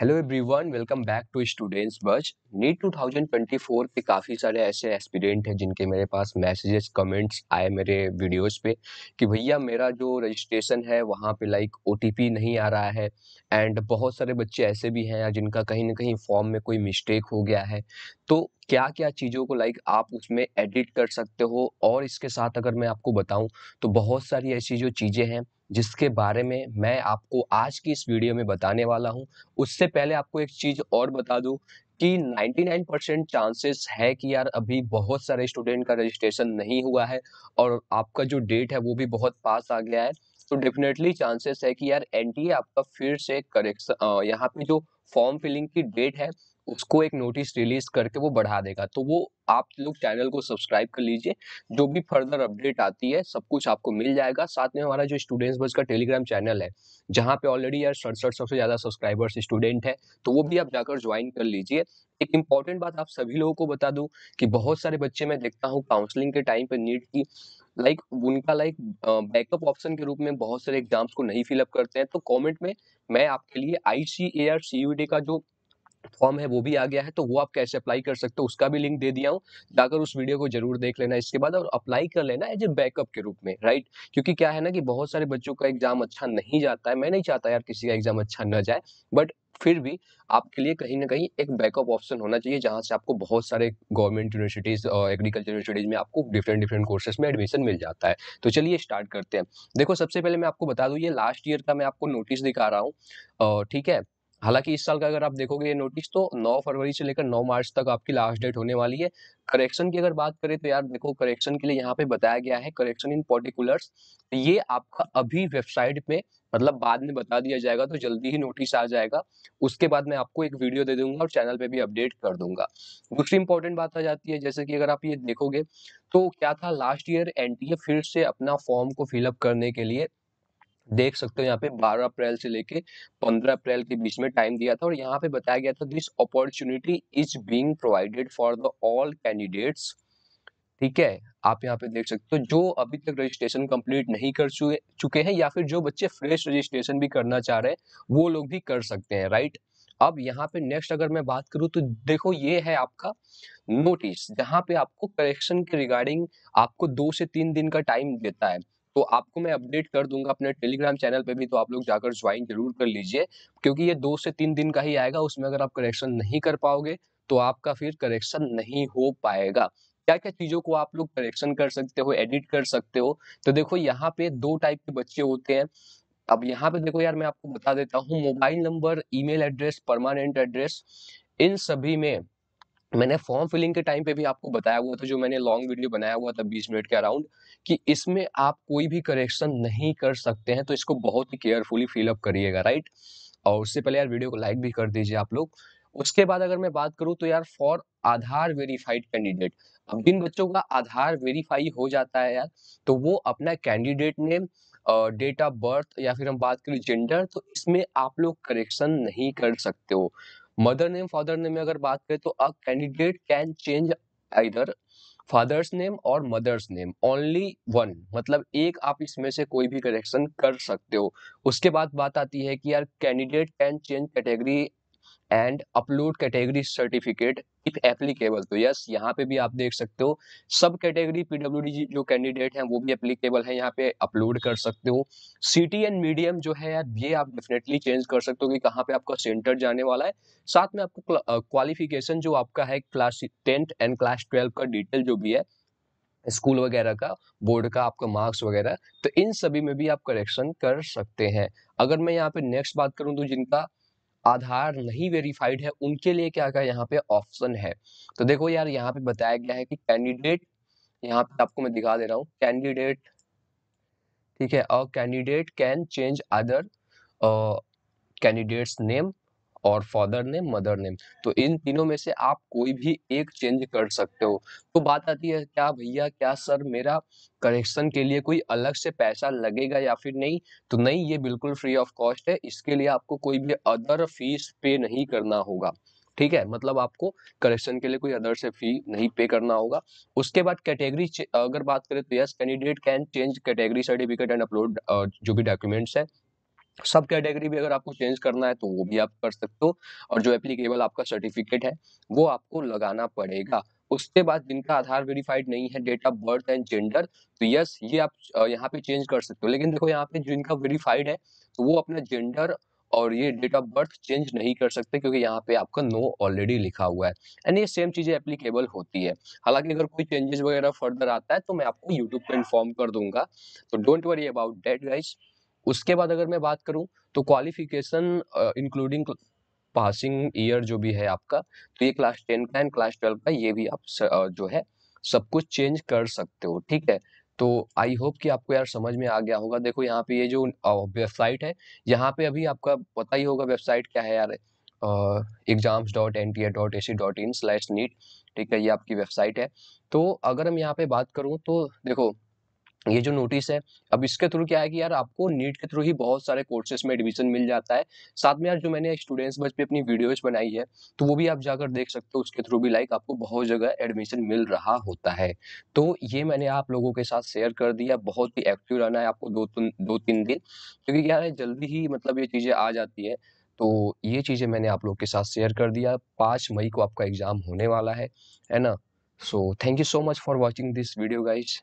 hello everyone welcome back to students batch NEET 2024 के काफ़ी सारे ऐसे एस्पिरेंट हैं जिनके मेरे पास मैसेजेस कमेंट्स आए मेरे वीडियोस पे कि भैया मेरा जो रजिस्ट्रेशन है वहाँ पे लाइक ओ नहीं आ रहा है एंड बहुत सारे बच्चे ऐसे भी हैं जिनका कहीं ना कहीं फॉर्म में कोई मिस्टेक हो गया है तो क्या क्या चीज़ों को लाइक आप उसमें एडिट कर सकते हो और इसके साथ अगर मैं आपको बताऊं तो बहुत सारी ऐसी जो चीज़ें हैं जिसके बारे में मैं आपको आज की इस वीडियो में बताने वाला हूं उससे पहले आपको एक चीज़ और बता दूं कि 99 परसेंट चांसेस है कि यार अभी बहुत सारे स्टूडेंट का रजिस्ट्रेशन नहीं हुआ है और आपका जो डेट है वो भी बहुत पास आ गया है तो डेफिनेटली चांसेस है कि यार एनटीए आपका फिर से करेक्शन यहाँ पे जो फॉर्म फिलिंग की डेट है उसको एक नोटिस रिलीज करके वो बढ़ा देगा तो वो आप लोग चैनल को सब्सक्राइब कर लीजिए जो भी फर्दर अपडेट आती है सब कुछ आपको मिल जाएगा साथ में हमारा जो स्टूडेंट्स बस का टेलीग्राम चैनल है जहाँ पे ऑलरेडी यार सड़सठ सबसे ज़्यादा सब्सक्राइबर्स स्टूडेंट है तो वो भी आप जाकर ज्वाइन कर लीजिए एक इम्पॉर्टेंट बात आप सभी लोगों को बता दू कि बहुत सारे बच्चे मैं देखता हूँ काउंसलिंग के टाइम पे नीट की लाइक like, उनका लाइक बैकअप ऑप्शन के रूप में बहुत सारे एग्जाम्स को नहीं फिलअप करते हैं तो कमेंट में मैं आपके लिए I C A R C U D का जो फॉर्म है वो भी आ गया है तो वो आप कैसे अप्लाई कर सकते हो उसका भी लिंक दे दिया हूँ जाकर उस वीडियो को जरूर देख लेना इसके बाद और अप्लाई कर लेना एज ए बैकअप के रूप में राइट क्योंकि क्या है ना कि बहुत सारे बच्चों का एग्जाम अच्छा नहीं जाता है मैं नहीं चाहता यार किसी का एग्जाम अच्छा न जाए बट फिर भी आपके लिए कहीं ना कहीं एक बैकअप ऑप्शन होना चाहिए जहाँ से आपको बहुत सारे गवर्नमेंट यूनिवर्सिटीज़ और एग्रीकल्चर यूनिवर्सिटीज़ में आपको डिफरेंट डिफरेंट कोर्सेज में एडमिशन मिल जाता है तो चलिए स्टार्ट करते हैं देखो सबसे पहले मैं आपको बता दूँ ये लास्ट ईयर का मैं आपको नोटिस दिखा रहा हूँ ठीक है हालांकि इस साल का अगर आप देखोगे ये नोटिस तो 9 फरवरी से लेकर 9 मार्च तक आपकी लास्ट डेट होने वाली है करेक्शन की अगर बात करें तो यार देखो करेक्शन के लिए यहाँ पे बताया गया है करेक्शन इन पर्टिकुलर्स ये आपका अभी वेबसाइट में मतलब बाद में बता दिया जाएगा तो जल्दी ही नोटिस आ जाएगा उसके बाद मैं आपको एक वीडियो दे दूंगा और चैनल पे भी अपडेट कर दूंगा दूसरी इंपॉर्टेंट बात आ जाती है जैसे कि अगर आप ये देखोगे तो क्या था लास्ट ईयर एनटीए फिर से अपना फॉर्म को फिलअप करने के लिए देख सकते हो यहाँ पे 12 अप्रैल से लेके 15 अप्रैल के बीच में टाइम दिया था और यहाँ पे बताया गया था this opportunity is being provided for the all candidates ठीक है आप यहाँ पे देख सकते हो जो अभी तक रजिस्ट्रेशन कंप्लीट नहीं कर चुके हैं या फिर जो बच्चे फ्रेश रजिस्ट्रेशन भी करना चाह रहे हैं वो लोग भी कर सकते हैं राइट अब यहाँ पे नेक्स्ट अगर मैं बात करूँ तो देखो ये है आपका नोटिस जहाँ पे आपको करेक्शन के रिगार्डिंग आपको दो से तीन दिन का टाइम देता है तो आपको मैं अपडेट कर दूंगा अपने टेलीग्राम चैनल पे भी तो आप लोग जाकर ज्वाइन जरूर कर लीजिए क्योंकि ये दो से तीन दिन का ही आएगा उसमें अगर आप करेक्शन नहीं कर पाओगे तो आपका फिर करेक्शन नहीं हो पाएगा क्या क्या चीज़ों को आप लोग करेक्शन कर सकते हो एडिट कर सकते हो तो देखो यहाँ पे दो टाइप के बच्चे होते हैं अब यहाँ पे देखो यार मैं आपको बता देता हूँ mobile number email address permanent address इन सभी में मैंने फॉर्म फिलिंग के टाइम पे भी आपको बताया हुआ था जो मैंने लॉन्ग वीडियो बनाया हुआ था बीस मिनट के अराउंड कि इसमें आप कोई भी करेक्शन नहीं कर सकते हैं तो इसको बहुत ही केयरफुली फिलअप करिएगा राइट और उससे पहले यार वीडियो को लाइक भी कर दीजिए आप लोग उसके बाद अगर मैं बात करूँ तो यार फॉर आधार वेरीफाइड कैंडिडेट अब जिन बच्चों का आधार वेरीफाई हो जाता है यार तो वो अपना candidate name date of birth या फिर हम बात करें जेंडर तो इसमें आप लोग करेक्शन नहीं कर सकते हो मदर नेम फादर नेम में अगर बात करें तो a candidate can change either father's name और मदर्स नेम ओनली वन मतलब एक आप इसमें से कोई भी करेक्शन कर सकते हो उसके बाद बात आती है कि यार candidate can change category and upload category certificate if applicable तो यस यहाँ पे भी आप देख सकते हो सब कैटेगरी पीडब्ल्यू जो कैंडिडेट हैं वो भी एप्लीकेबल है यहाँ पे अपलोड कर सकते हो सिटी एंड मीडियम जो है यार ये आप डेफिनेटली चेंज कर सकते हो कि कहाँ पे आपका सेंटर जाने वाला है साथ में आपको क्वालिफिकेशन जो आपका है class tenth and class twelve का डिटेल जो भी है स्कूल वगैरह का बोर्ड का आपका मार्क्स वगैरह तो इन सभी में भी आप करेक्शन कर सकते हैं अगर मैं यहाँ पे नेक्स्ट बात करूँ तो जिनका आधार नहीं वेरीफाइड है उनके लिए क्या क्या यहाँ पे ऑप्शन है तो देखो यार यहाँ पे बताया गया है कि कैंडिडेट यहाँ पे आपको मैं दिखा दे रहा हूँ कैंडिडेट ठीक है और candidate can change other candidates name और फादर नेम मदर नेम तो इन तीनों में से आप कोई भी एक चेंज कर सकते हो तो बात आती है क्या भैया क्या सर मेरा करेक्शन के लिए कोई अलग से पैसा लगेगा या फिर नहीं तो नहीं ये बिल्कुल फ्री ऑफ कॉस्ट है इसके लिए आपको कोई भी अदर फीस पे नहीं करना होगा ठीक है मतलब आपको करेक्शन के लिए कोई अदर से फी नहीं पे करना होगा उसके बाद कैटेगरी अगर बात करें तो yes candidate can change category certificate and upload जो भी डॉक्यूमेंट्स है सब कैटेगरी भी अगर आपको चेंज करना है तो वो भी आप कर सकते हो और जो एप्लीकेबल आपका सर्टिफिकेट है वो आपको लगाना पड़ेगा उसके बाद जिनका आधार वेरीफाइड नहीं है date of birth and gender तो यस ये आप यहाँ पे चेंज कर सकते हो लेकिन देखो यहाँ पे जिनका वेरीफाइड है तो वो अपना जेंडर और ये डेट ऑफ बर्थ चेंज नहीं कर सकते क्योंकि यहाँ पे आपका नो ऑलरेडी लिखा हुआ है एंड ये सेम चीजें एप्लीकेबल होती है हालांकि अगर कोई चेंजेस वगैरह फर्दर आता है तो मैं आपको यूट्यूब पे इन्फॉर्म कर दूंगा तो don't worry about date guys उसके बाद अगर मैं बात करूँ तो क्वालिफिकेशन इंक्लूडिंग पासिंग ईयर जो भी है आपका तो ये क्लास टेन का एंड क्लास ट्वेल्व का ये भी आप स, uh, जो है सब कुछ चेंज कर सकते हो ठीक है तो आई होप कि आपको यार समझ में आ गया होगा देखो यहाँ पे ये जो वेबसाइट है यहाँ पे अभी आपका पता ही होगा वेबसाइट क्या है यार exams dot N T A dot A C dot in slash NEET ठीक है ये आपकी वेबसाइट है तो अगर हम यहाँ पे बात करूँ तो देखो ये जो नोटिस है अब इसके थ्रू क्या है कि यार आपको नीट के थ्रू ही बहुत सारे कोर्सेज में एडमिशन मिल जाता है साथ में यार जो मैंने स्टूडेंट्स बच पे अपनी वीडियोज बनाई है तो वो भी आप जाकर देख सकते हो उसके थ्रू भी लाइक आपको बहुत जगह एडमिशन मिल रहा होता है तो ये मैंने आप लोगों के साथ शेयर कर दिया बहुत ही एक्टिव रहना है आपको दो तीन दो तीन दिन क्योंकि यार जल्दी ही मतलब ये चीज़ें आ जाती है तो ये चीज़ें मैंने आप लोग के साथ शेयर कर दिया पाँच मई को आपका एग्ज़ाम होने वाला है है ना so thank you so much for watching this video guys